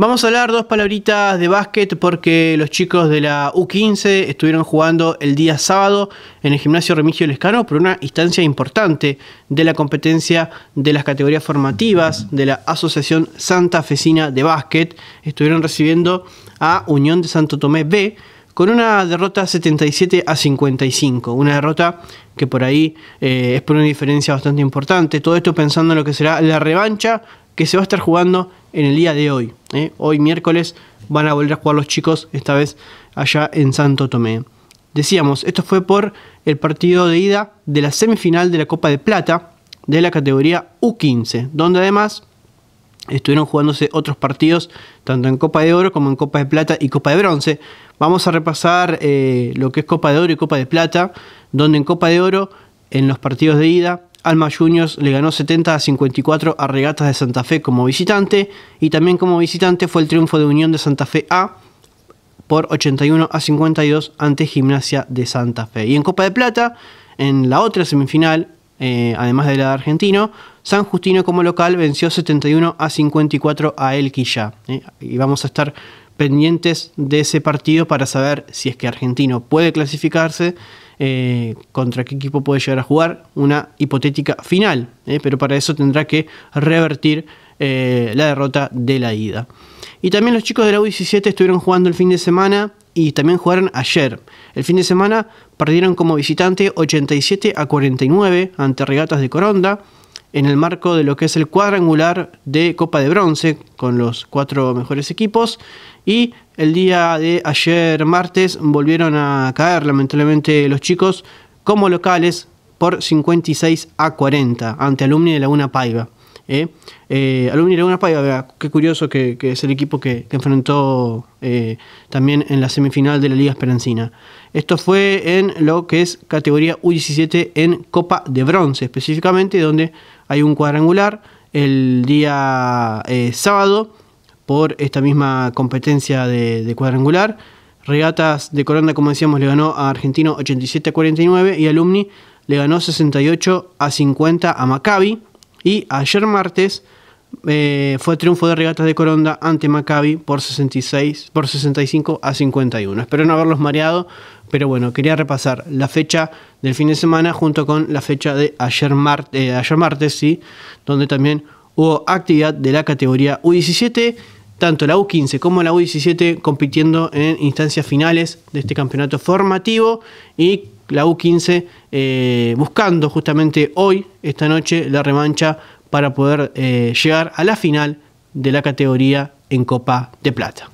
Vamos a hablar dos palabritas de básquet porque los chicos de la U15 estuvieron jugando el día sábado en el gimnasio Remigio Lescano por una instancia importante de la competencia de las categorías formativas de la Asociación Santa Fecina de Básquet. Estuvieron recibiendo a Unión de Santo Tomé B con una derrota 77 a 55. Una derrota que por ahí eh, es por una diferencia bastante importante. Todo esto pensando en lo que será la revancha que se va a estar jugando en el día de hoy. ¿eh? Hoy miércoles van a volver a jugar los chicos, esta vez allá en Santo Tomé. Decíamos, esto fue por el partido de ida de la semifinal de la Copa de Plata de la categoría U15, donde además estuvieron jugándose otros partidos, tanto en Copa de Oro como en Copa de Plata y Copa de Bronce. Vamos a repasar eh, lo que es Copa de Oro y Copa de Plata, donde en Copa de Oro, en los partidos de ida, Alma Juniors le ganó 70 a 54 a Regatas de Santa Fe como visitante y también como visitante fue el triunfo de Unión de Santa Fe A por 81 a 52 ante Gimnasia de Santa Fe. Y en Copa de Plata, en la otra semifinal, eh, además de la de Argentino, San Justino como local venció 71 a 54 a El Quilla. Eh, y vamos a estar pendientes de ese partido para saber si es que Argentino puede clasificarse, eh, contra qué equipo puede llegar a jugar, una hipotética final, eh, pero para eso tendrá que revertir eh, la derrota de la ida. Y también los chicos de la U17 estuvieron jugando el fin de semana y también jugaron ayer. El fin de semana perdieron como visitante 87 a 49 ante Regatas de Coronda en el marco de lo que es el cuadrangular de Copa de Bronce con los cuatro mejores equipos y el día de ayer martes volvieron a caer lamentablemente los chicos como locales por 56 a 40 ante Alumni de Laguna Paiva. ¿eh? Eh, alumni de Laguna Paiva, qué curioso que, es el equipo que, enfrentó eh, también en la semifinal de la Liga Esperancina. Esto fue en lo que es categoría U17 en Copa de Bronce específicamente, donde hay un cuadrangular el día sábado por esta misma competencia de, cuadrangular. Regatas de Coronda, como decíamos, le ganó a Argentino 87 a 49 y Alumni le ganó 68 a 50 a Maccabi. Y ayer martes eh, fue triunfo de Regatas de Coronda ante Maccabi por, 66, por 65 a 51. Espero no haberlos mareado, pero bueno, quería repasar la fecha del fin de semana junto con la fecha de ayer, eh, martes, donde también hubo actividad de la categoría U17 tanto la U15 como la U17 compitiendo en instancias finales de este campeonato formativo y la U15 eh, buscando justamente hoy, esta noche, la remancha para poder eh, llegar a la final de la categoría en Copa de Plata.